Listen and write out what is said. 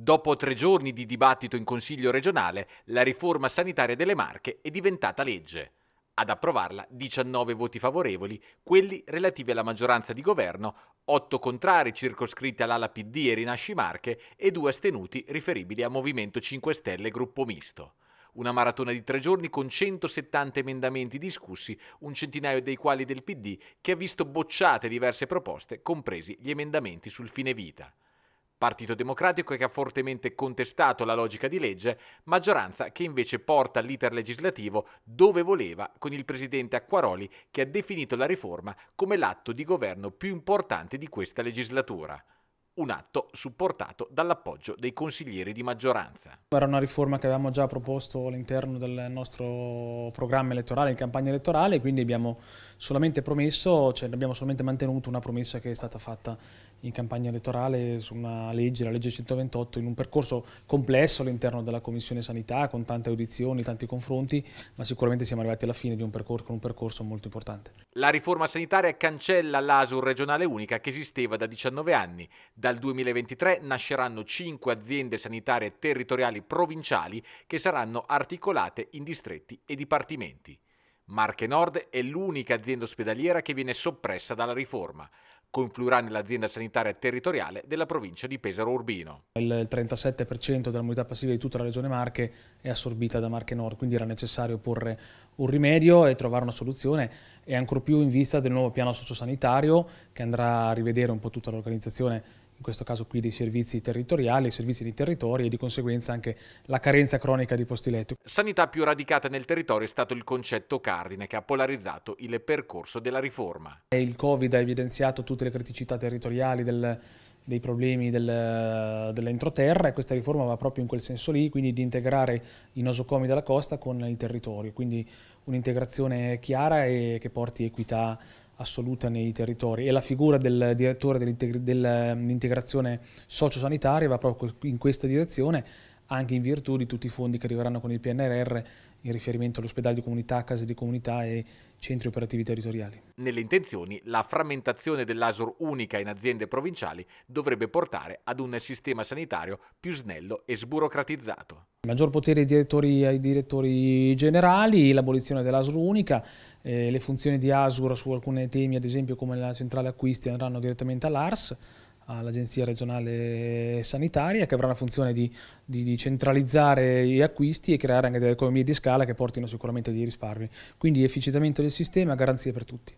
Dopo tre giorni di dibattito in Consiglio regionale, la riforma sanitaria delle Marche è diventata legge. Ad approvarla 19 voti favorevoli, quelli relativi alla maggioranza di governo, 8 contrari circoscritti all'ala PD e Rinasci Marche e 2 astenuti riferibili a Movimento 5 Stelle e Gruppo Misto. Una maratona di tre giorni con 170 emendamenti discussi, un centinaio dei quali del PD, che ha visto bocciate diverse proposte, compresi gli emendamenti sul fine vita. Partito Democratico che ha fortemente contestato la logica di legge, maggioranza che invece porta l'iter legislativo dove voleva con il presidente Acquaroli che ha definito la riforma come l'atto di governo più importante di questa legislatura un atto supportato dall'appoggio dei consiglieri di maggioranza. Era una riforma che avevamo già proposto all'interno del nostro programma elettorale, in campagna elettorale, quindi abbiamo solamente promesso, cioè abbiamo solamente mantenuto una promessa che è stata fatta in campagna elettorale su una legge, la legge 128, in un percorso complesso all'interno della Commissione Sanità, con tante audizioni, tanti confronti, ma sicuramente siamo arrivati alla fine di un percorso, un percorso molto importante. La riforma sanitaria cancella l'ASUR regionale unica che esisteva da 19 anni, da dal 2023 nasceranno 5 aziende sanitarie territoriali provinciali che saranno articolate in distretti e dipartimenti. Marche Nord è l'unica azienda ospedaliera che viene soppressa dalla riforma. Confluirà nell'azienda sanitaria territoriale della provincia di Pesaro Urbino. Il 37% della mobilità passiva di tutta la regione Marche è assorbita da Marche Nord, quindi era necessario porre un rimedio e trovare una soluzione e ancor più in vista del nuovo piano sociosanitario che andrà a rivedere un po' tutta l'organizzazione in questo caso qui dei servizi territoriali, servizi di territorio e di conseguenza anche la carenza cronica di posti letto. Sanità più radicata nel territorio è stato il concetto cardine che ha polarizzato il percorso della riforma. Il Covid ha evidenziato tutte le criticità territoriali del, dei problemi del, dell'entroterra e questa riforma va proprio in quel senso lì, quindi di integrare i nosocomi della costa con il territorio, quindi un'integrazione chiara e che porti equità assoluta nei territori e la figura del direttore dell'integrazione socio-sanitaria va proprio in questa direzione anche in virtù di tutti i fondi che arriveranno con il PNRR in riferimento all'ospedale di comunità, case di comunità e centri operativi territoriali. Nelle intenzioni, la frammentazione dell'ASUR unica in aziende provinciali dovrebbe portare ad un sistema sanitario più snello e sburocratizzato. Maggior potere ai direttori, ai direttori generali, l'abolizione dell'ASUR unica, eh, le funzioni di ASUR su alcuni temi, ad esempio come la centrale acquisti, andranno direttamente all'ARS, all'Agenzia regionale sanitaria che avrà la funzione di, di, di, centralizzare gli acquisti e creare anche delle economie di scala che portino sicuramente dei risparmi. Quindi efficientamento del sistema, garanzie per tutti.